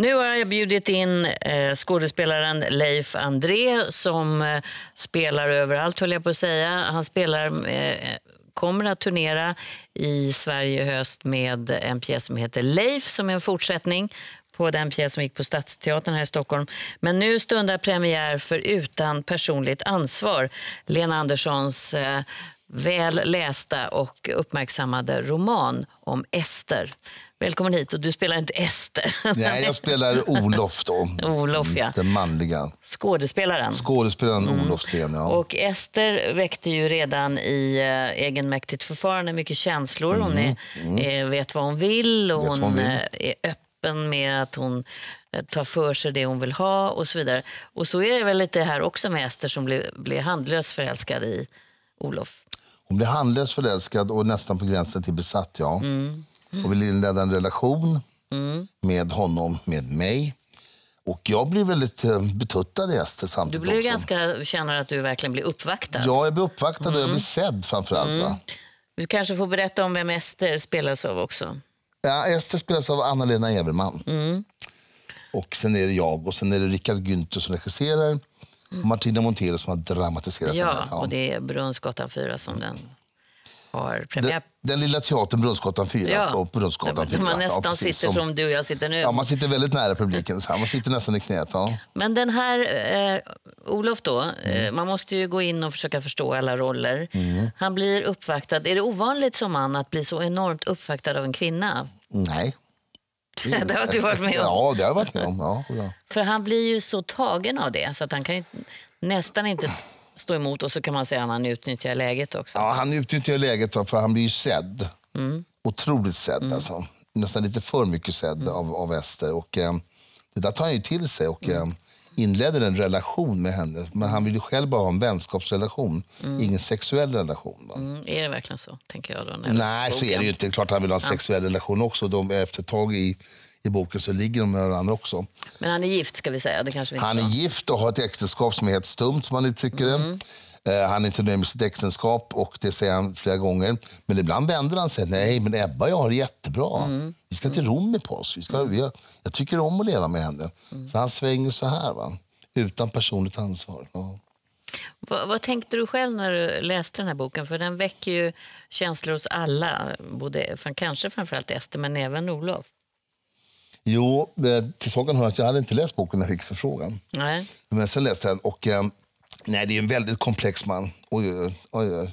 Nu har jag bjudit in eh, skådespelaren Leif André som eh, spelar överallt, höll jag på att säga. Han spelar, eh, kommer att turnera i Sverige i höst med en pjäs som heter Leif, som är en fortsättning på den pjäs som gick på Stadsteatern här i Stockholm. Men nu stundar premiär för Utan personligt ansvar, Lena Anderssons eh, väl lästa och uppmärksammade roman om Ester. Välkommen hit. Och du spelar inte Ester. Nej, jag spelar Olof då. Olof, ja. Den manliga. Skådespelaren. Skådespelaren mm. Olof Sten, ja. Och Ester väckte ju redan i äh, egenmäktigt förfarande mycket känslor. Mm. Hon är, mm. äh, vet vad hon vill och hon, hon vill. Eh, är öppen med att hon tar för sig det hon vill ha och så vidare. Och så är det väl lite här också med Ester som blev, blev handlöst förälskad i Olof. Hon blev handlöst förälskad och nästan på gränsen till besatt, ja. Mm och vill inleda en relation mm. med honom, med mig. Och jag blir väldigt eh, betuttad i Ester samtidigt Du blir ganska, känner att du verkligen blir uppvaktad. Ja, jag blir uppvaktad mm. och jag blir mm. sedd framförallt. Mm. Du kanske får berätta om vem Ester spelas av också. Ja, Ester spelas av Anna-Lena Everman. Mm. Och sen är det jag och sen är det Rickard Günther som regisserar. Mm. Martina Montero som har dramatiserat ja, den. Ja, och det är Brunnsgatan 4 som den har premiär. Den, den lilla teatern Brunnsgatan 4 ja. på Brunnsgatan 4. Man nästan ja, sitter som, som, du och jag sitter nu. Ja, man sitter väldigt nära publiken. Så här. Man sitter nästan i knät. Ja. Men den här eh, Olof då, mm. eh, man måste ju gå in och försöka förstå alla roller. Mm. Han blir uppvaktad. Är det ovanligt som man att bli så enormt uppvaktad av en kvinna? Nej. det har du varit med om? Ja, det har jag varit med om. Ja, ja. För han blir ju så tagen av det så att han kan ju nästan inte stå emot och så kan man säga att han utnyttjar läget också. Ja, han utnyttjar läget för han blir ju sedd. Mm. Otroligt sedd mm. alltså. Nästan lite för mycket sedd mm. av, av Ester. Och, eh, det där tar han ju till sig och mm. eh, inleder en relation med henne. Men han vill ju själv bara ha en vänskapsrelation, mm. ingen sexuell relation. Mm, är det verkligen så? tänker jag då, Nej, så är det ju inte. Klart han vill ha en sexuell relation också. De är efter ett tag i i boken så ligger de med varandra också. Men han är gift ska vi säga. Det kanske vi han är gift och har ett äktenskap som är helt stumt som han uttrycker det. Mm. Eh, han är inte nöjd med sitt äktenskap och det säger han flera gånger. Men ibland vänder han sig. Nej, men Ebba och jag har det jättebra. Mm. Vi ska till Rom i påsk. Vi ska, mm. vi jag tycker om att leva med henne. Mm. Så han svänger så här, va? utan personligt ansvar. Ja. Vad, vad, tänkte du själv när du läste den här boken? För den väcker ju känslor hos alla, både, kanske framförallt Ester, men även Olof. Jo, eh, till saken hör att jag hade inte läst boken när jag fick förfrågan. Nej. Men sen läste jag den och eh, nej, det är en väldigt komplex man. Oj, oj, oj.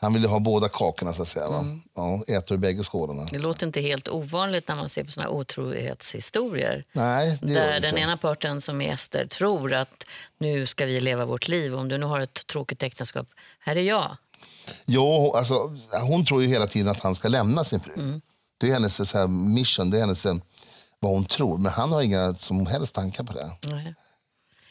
Han ville ha båda kakorna så att säga. Mm. Ja, äter ur bägge skålarna. Det låter inte helt ovanligt när man ser på såna otrohetshistorier. Nej, det där den ena parten som är Ester tror att nu ska vi leva vårt liv. Om du nu har ett tråkigt äktenskap, här är jag. Jo, alltså, hon tror ju hela tiden att han ska lämna sin fru. Mm. Det är hennes så här, mission, det är hennes... Eh, vad hon tror. Men han har inga som helst tankar på det. Nej.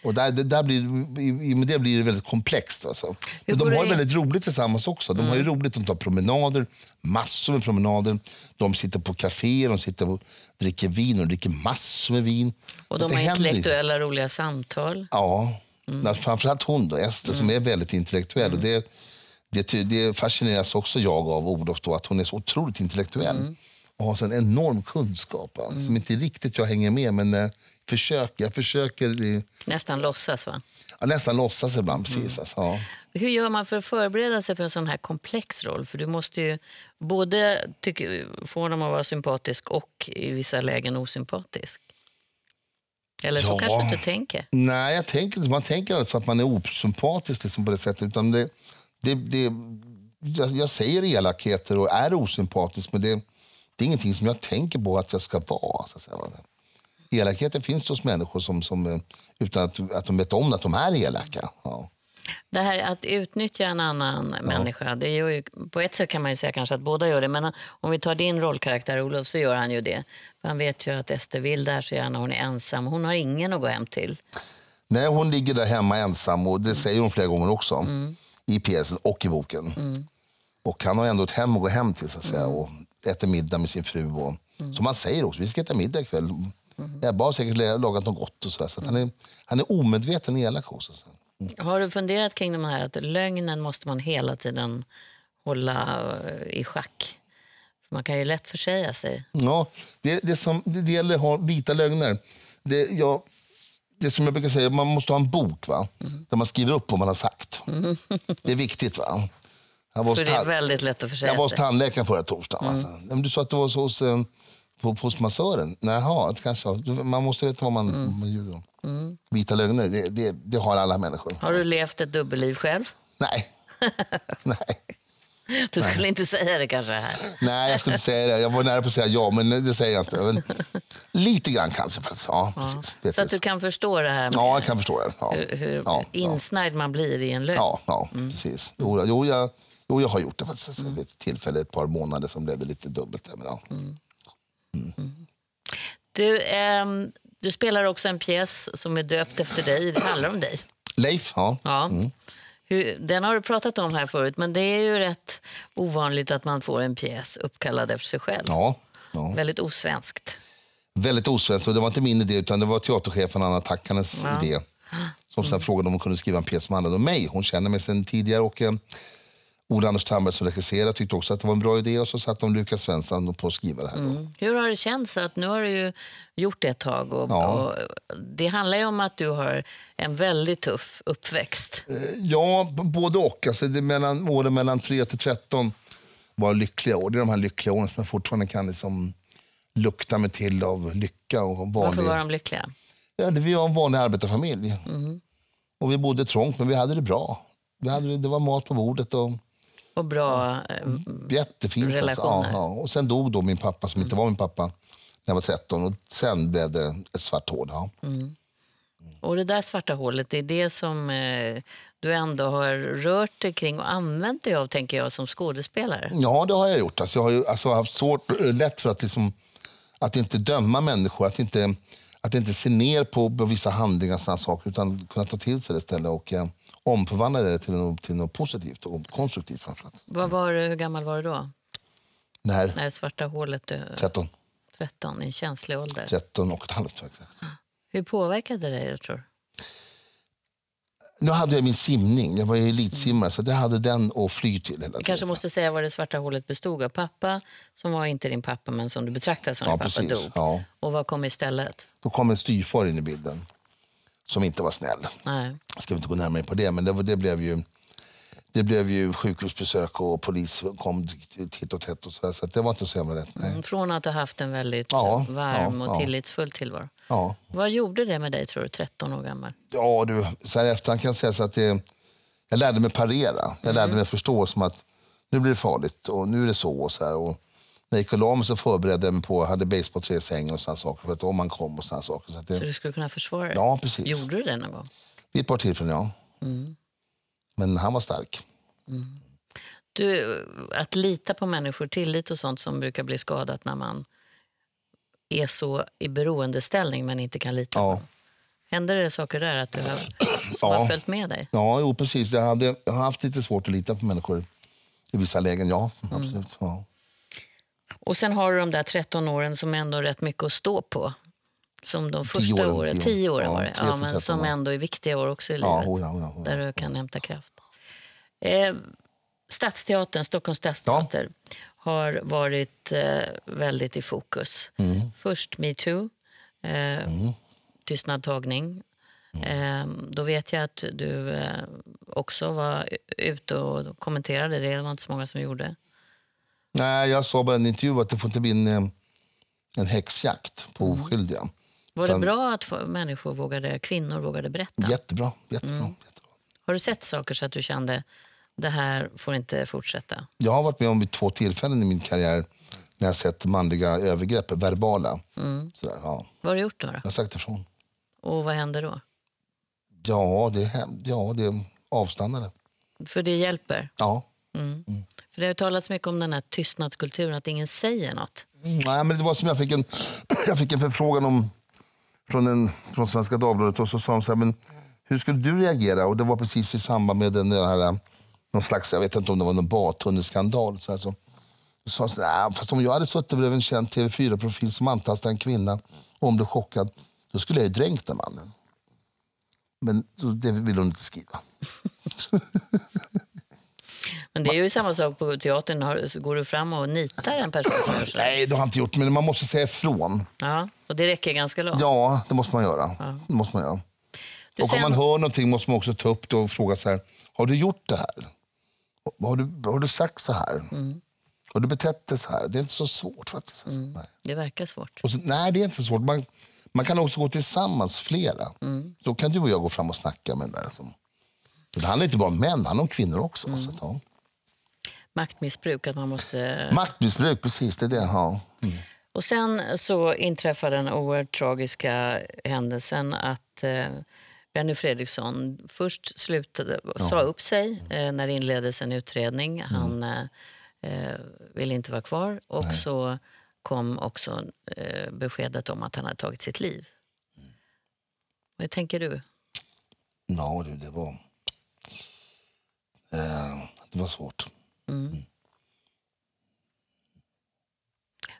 Och där, där blir, i, med det blir det väldigt komplext. Alltså. Men de har det väldigt roligt tillsammans också. De mm. har ju mm. roligt, de tar promenader, massor med promenader. De sitter på kaféer, de sitter och dricker vin och dricker massor med vin. Och de har intellektuella händer. roliga samtal. Ja, mm. framförallt hon då, Ester, mm. som är väldigt intellektuell. Mm. Och det, det, det fascineras också jag av, Olof, då, att hon är så otroligt intellektuell. Mm och har en enorm kunskap alltså, mm. som inte riktigt jag hänger med men eh, försök, jag försöker. Nästan låtsas va? Ja, nästan låtsas ibland, precis. Mm. Alltså, ja. Hur gör man för att förbereda sig för en sån här komplex roll? För du måste ju både tycka, få honom att vara sympatisk och i vissa lägen osympatisk. Eller så ja. kanske du inte tänker? Nej, jag tänker Man tänker alltså att man är osympatisk liksom på det sättet. Utan det, det, det jag, jag, säger elakheter och är osympatisk, men det det är ingenting som jag tänker på att jag ska vara. Så att säga. Elakheten finns hos människor som, som, eh, utan att, att de vet om att de är elaka. Ja. Det här att utnyttja en annan ja. människa, det gör ju, på ett sätt kan man ju säga kanske att båda gör det, men om vi tar din rollkaraktär Olof så gör han ju det. För han vet ju att Ester vill det här så gärna, hon är ensam, hon har ingen att gå hem till. Nej, hon ligger där hemma ensam och det mm. säger hon flera gånger också. Mm. I pjäsen och i boken. Mm. Och han har ändå ett hem att gå hem till så att säga. Mm. Och äter middag med sin fru. Och, mm. Som han säger också, vi ska äta middag ikväll. Mm. Ebba har säkert lagat något gott. Och sådär, så han, är, mm. han är omedveten elak också. Mm. Har du funderat kring de här att lögnen måste man hela tiden hålla eh, i schack? man kan ju lätt försäga sig. Ja, det, det, som, det, det gäller att ha vita lögner. Det, jag, det som jag brukar säga, man måste ha en bok va? Mm. där man skriver upp vad man har sagt. Mm. Det är viktigt. va? Jag var för det är väldigt lätt att försäga Jag var hos tandläkaren förra torsdagen. Mm. Alltså. Du sa att du var hos, eh, på, hos massören. Jaha, kanske, man måste veta vad man, mm. man ljuger om. Mm. Vita lögner, det, det, det, har alla människor. Har du levt ett dubbelliv själv? Nej. Nej. Du skulle Nej. inte säga det kanske här. Nej, jag skulle inte säga det. Jag var nära på att säga ja, men det säger jag inte. Men lite grann kanske. Ja, ja. Så att du kan förstå det här? ja, jag kan förstå det. Ja. Hur, hur ja, insnärjd man blir i en lögn? Ja, ja mm. precis. Jo, jo, jag Jo, jag har gjort det faktiskt. Mm. Vid ett tillfälle, ett par månader som blev lite dubbelt. Men, ja. mm. Mm. mm. Du, eh, du spelar också en pjäs som är döpt efter dig. Det handlar om dig. Leif, ja. ja. Mm. Hur, den har du pratat om här förut, men det är ju rätt ovanligt att man får en pjäs uppkallad efter sig själv. Ja, ja. Väldigt osvenskt. Väldigt osvenskt, och det var inte min idé utan det var teaterchefen Anna Takkanens ja. idé. Som sen mm. frågade om hon kunde skriva en pjäs som handlade om mig. Hon känner mig sedan tidigare och eh, Ola Anders Tandberg som regisserade tyckte också att det var en bra idé och så satt de Lukas Svensson på att skriva det här. Mm. Hur har det känts? att Nu har du ju gjort det ett tag. Och, ja. och, det handlar ju om att du har en väldigt tuff uppväxt. Eh, ja, både och. Alltså, det mellan, åren mellan 3 till 13 var lyckliga år. Det är de här lyckliga åren som jag fortfarande kan liksom lukta mig till av lycka. Och Varför var de lyckliga? Ja, vi var en vanlig arbetarfamilj. Mm. Och vi bodde trångt, men vi hade det bra. Vi hade, det var mat på bordet. och och bra eh, mm. Jättefint alltså. relationer. Alltså. Och sen dog då min pappa, som inte mm. var min pappa, när jag var 13. Och sen blev det ett svart hål. Ja. Mm. Och det där svarta hålet, det är det som eh, du ändå har rört dig kring och använt dig av, tänker jag, som skådespelare. Ja, det har jag gjort. Alltså, jag har ju, alltså, haft svårt, eh, lätt för att, liksom, att inte döma människor, att inte, att inte se ner på, på vissa handlingar, såna saker, utan kunna ta till sig det istället. Och, eh, omförvandlade det till något, till något positivt och konstruktivt framförallt. Vad var, hur gammal var du då? När? När svarta hålet... Du... 13. 13, en känslig ålder. 13 och ett halvt faktiskt. Ah. Hur påverkade det dig, tror nu hade jag min simning, jag var elitsimmare, så jag hade den att fly till. Hela kanske måste säga vad det svarta hålet bestod av. Pappa, som var inte din pappa, men som du betraktade som ja, din pappa, precis. dog. Ja. Och vad kom istället? Då kom en styvfar in i bilden som inte var snäll. Nej. Jag ska inte gå närmare på det, men det, det, blev ju det blev ju sjukhusbesök och polis kom titt och tätt. och Så, där, så det var inte så jävla lätt. Mm, från att ha haft en väldigt ja, varm ja, och tillitsfull tillvaro. Ja. Vad gjorde det med dig, tror du, 13 år gammal? Ja, du, så här efterhand kan jag säga så att det, jag lärde mig parera. Jag lärde mm. mig förstå som att nu blir det farligt och nu är det så. Och så här, och när jag gick och la mig så förberedde jag mig på, hade basebollträ i sängen och sådana saker, för att om man kom och sådana saker. Så, det... så, du skulle kunna försvara dig? Ja, precis. Gjorde du det någon gång? Vid ett par tillfällen, ja. Mm. Men han var stark. Mm. Du, att lita på människor, tillit och sånt som brukar bli skadat när man är så i beroendeställning men inte kan lita ja. på. Händer det saker där att du har, som ja. har följt med dig? Ja, jo, precis. Jag, hade, jag har haft lite svårt att lita på människor i vissa lägen, ja. Absolut. Mm. Ja. Och sen har du de där 13 åren som ändå är rätt mycket att stå på. Som de första tio åren, åren, tio åren ja, var det. Ja, men som ändå är viktiga år också i livet. Oh ja, hoja, oh hoja, oh hoja. Där du kan mm. hämta kraft. Eh, Stadsteatern, Stockholms stadsteater, ja. har varit eh, väldigt i fokus. Mm. Först metoo, eh, mm. tystnadtagning. Mm. Ehm, då vet jag att du eh, också var ute och kommenterade det. Det var inte så många som gjorde. Nej, jag sa bara i en intervju att det får inte bli en, eh, en häxjakt på mm. oskyldiga. Var Utan, det bra att människor vågade, kvinnor vågade berätta? Jättebra. jättebra, mm. jättebra. Har du sett saker så att du kände det här får inte fortsätta? Jag har varit med om vid två tillfällen i min karriär när jag sett manliga övergrepp, verbala. Mm. Sådär, ja. Vad har du gjort då? då? Jag har sagt ifrån. Och vad hände då? Ja, det, ja, det avstannade. För det hjälper? Ja. Mm. Mm. För det har talats mycket om den här tystnadskulturen, att ingen säger nåt. Nej, men det var som jag fick en, jag fick en förfrågan om, från, en, från Svenska Dagbladet och så sa de så här, men hur skulle du reagera? Och det var precis i samband med den här, någon slags, jag vet inte om det var någon badtunnelskandal. Så här, så. Så, nej, fast om jag hade suttit bredvid en känd TV4-profil som antastade en kvinna och om du chockad, då skulle jag ju dränkt den mannen. Men det vill hon inte skriva. Men det är ju samma sak på teatern. går du fram och nitar en person Nej, det har jag inte gjort, men man måste säga ifrån. Ja, och det räcker ganska långt? Ja, det måste man göra. Ja. Det måste man göra. Du och sen... om man hör någonting måste man också ta upp det och fråga så här, har du gjort det här? Har du, har du sagt så här? Mm. Har du betett dig så här? Det är inte så svårt faktiskt. Mm. Det verkar svårt. Så, nej, det är inte svårt. Man, man kan också gå tillsammans, flera. Mm. Då kan du och jag gå fram och snacka med den där. Som, det handlar inte bara om män, det handlar om kvinnor också. Mm. Så, ja. Maktmissbruk, att man måste... Maktmissbruk, precis. Det är det. Ja. Mm. Och sen så inträffade den oerhört tragiska händelsen att eh, Benny Fredriksson först slutade, ja. sa upp sig eh, när det inleddes en utredning. Mm. Han eh, eh ville inte vara kvar och Nej. så kom också eh, beskedet om att han hade tagit sitt liv. Mm. Hur tänker du? Ja, no, det, var... Eh, det var svårt. Mm. Mm.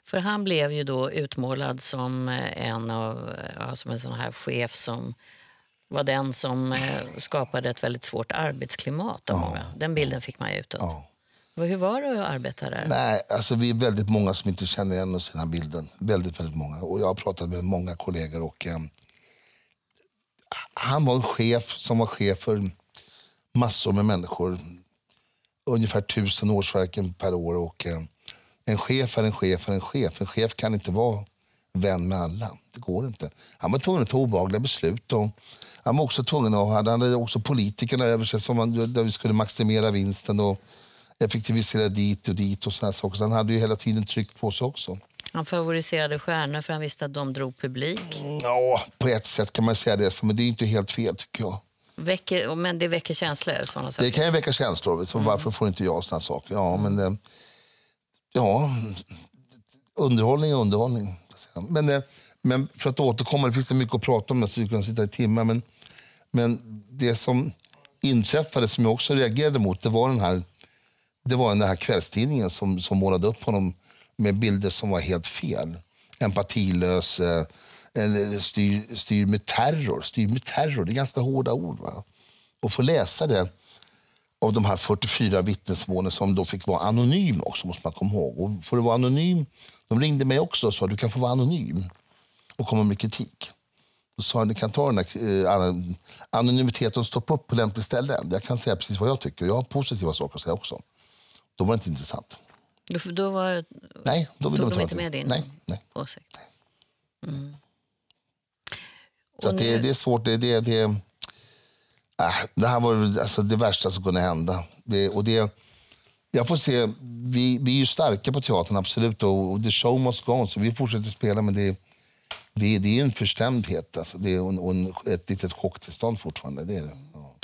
För han blev ju då utmålad som eh, en av, ja, som en sån här chef som var den som eh, skapade ett väldigt svårt arbetsklimat. Av ja. många. Den bilden fick man ju utåt. Ja. Hur var det att arbeta där? Nej, alltså vi är väldigt många som inte känner igen oss i den här bilden. Väldigt, väldigt många. Och jag har pratat med många kollegor och eh, han var en chef som var chef för massor med människor ungefär tusen årsverken per år och eh, en chef är en chef är en chef. En chef kan inte vara vän med alla. Det går inte. Han var tvungen att ta obehagliga beslut. Och han var också tvungen att, han hade också politikerna över sig som man, där vi skulle maximera vinsten och effektivisera dit och dit och sådana saker. Så han hade ju hela tiden tryck på sig också. Han favoriserade stjärnor för han visste att de drog publik. Mm, ja, på ett sätt kan man säga det, men det är inte helt fel tycker jag. Väcker, men det väcker känslor? Sådana saker. Det kan ju väcka känslor. Så mm. varför får inte jag sådana saker? Ja, men... Eh, ja, underhållning är underhållning. Men, eh, men för att återkomma, det finns så mycket att prata om, så vi kan sitta i timmar. Men, men det som inträffade, som jag också reagerade mot, det var den här, det var den här kvällstidningen som, som målade upp honom med bilder som var helt fel. Empatilös, eh, eller styr, styr med terror. Styr med terror, det är ganska hårda ord. Va? Och få läsa det av de här 44 vittnesmålen som då fick vara anonym också, måste man komma ihåg. Och för att vara anonym, de ringde mig också och sa du kan få vara anonym och komma med kritik. Då sa ni kan ta den här eh, anonymiteten och stoppa upp på lämpligt ställe. Jag kan säga precis vad jag tycker jag har positiva saker att säga också. Då var det inte intressant. Då, då var, nej, då tog de inte med din nej, nej. åsikt? Nej. Mm. Så det, det, är svårt. Det, det, det, äh, det här var alltså, det värsta som kunde hända. Det, och det, jag får se. Vi, vi är ju starka på teatern, absolut. Och, och the show must go så vi fortsätter spela. Men det, vi, det är en förstämdhet alltså. det är en, och en, ett litet chocktillstånd fortfarande. Det är det. Ja.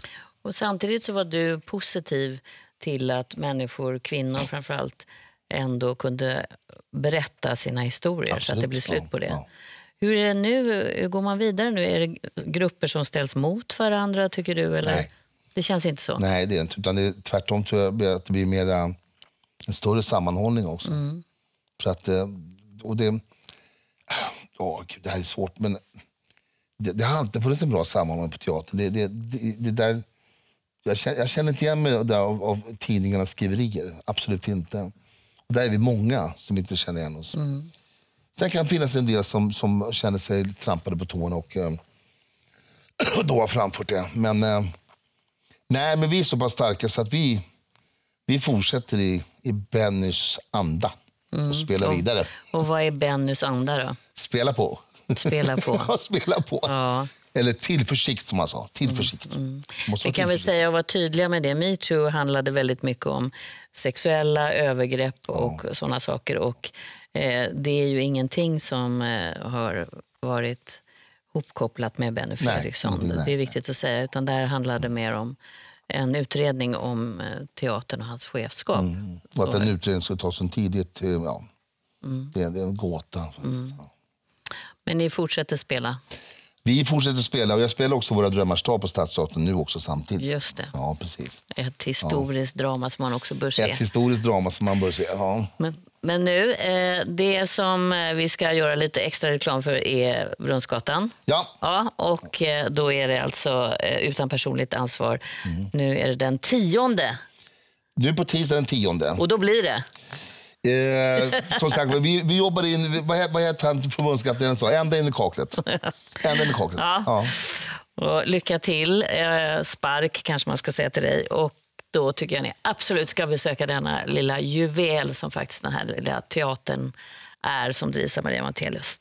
Och samtidigt så var du positiv till att människor, kvinnor framförallt, ändå kunde berätta sina historier Absolut, så att det blir slut ja, på det. Ja. Hur är det nu? går man vidare nu? Är det grupper som ställs mot varandra, tycker du? Eller? Nej. Det känns inte så? Nej, det är inte. Utan det är, tvärtom tror jag att det blir mer en större sammanhållning också. Mm. För att, eh, och det... oh, det här är svårt, men det, det har alltid funnits en bra sammanhållning på teatern. Det, det, det, det där, jag, känner, jag känner inte igen mig där av, av tidningarnas skriverier. Absolut inte. Och där är vi många som inte känner igen oss. Mm. Sen kan det finnas en del som, som känner sig trampade på tårna och eh, då har framfört det. Men, eh, nej, men vi är så pass starka så att vi, vi fortsätter i, i Bennys anda och mm. spelar mm. vidare. Och vad är Bennys anda då? Spela på. Spela på. ja, spela på. Ja. Eller tillförsikt som han sa. Tillförsikt. Mm, mm. Vi kan väl säga och vara tydliga med det. Metoo handlade väldigt mycket om sexuella övergrepp och ja. sådana saker. Och Eh, det är ju ingenting som eh, har varit hopkopplat med Benny Fredriksson. Nej, nej, det är viktigt att säga. Utan där handlade det mer om en utredning om eh, teatern och hans chefskap. Mm. Och att en utredning ska ta så tidigt, ja. Mm. det, är en gåta. Mm. Men ni fortsätter spela? Vi fortsätter spela och jag spelar också Våra drömmars dag på Stadsteatern nu också samtidigt. Just det. Ja, precis. Ett historiskt ja. drama som man också bör se. Ett historiskt drama som man bör se, ja. Men, men nu, eh, det som eh, vi ska göra lite extra reklam för är Brunnsgatan. Ja. ja och eh, då är det alltså utan personligt ansvar. Mm. Nu är det den tionde. Nu på tisdag den tionde. Och då blir det? Eh, som sagt, vi, vi jobbar in, vad, vad heter han förbundskaptenen Ända in i kaklet. Ända in i kaklet. Ja. ja. Och lycka till, eh, spark kanske man ska säga till dig. Och då tycker jag ni absolut ska besöka denna lilla juvel som faktiskt den här lilla teatern är som drivs av Maria Montelius.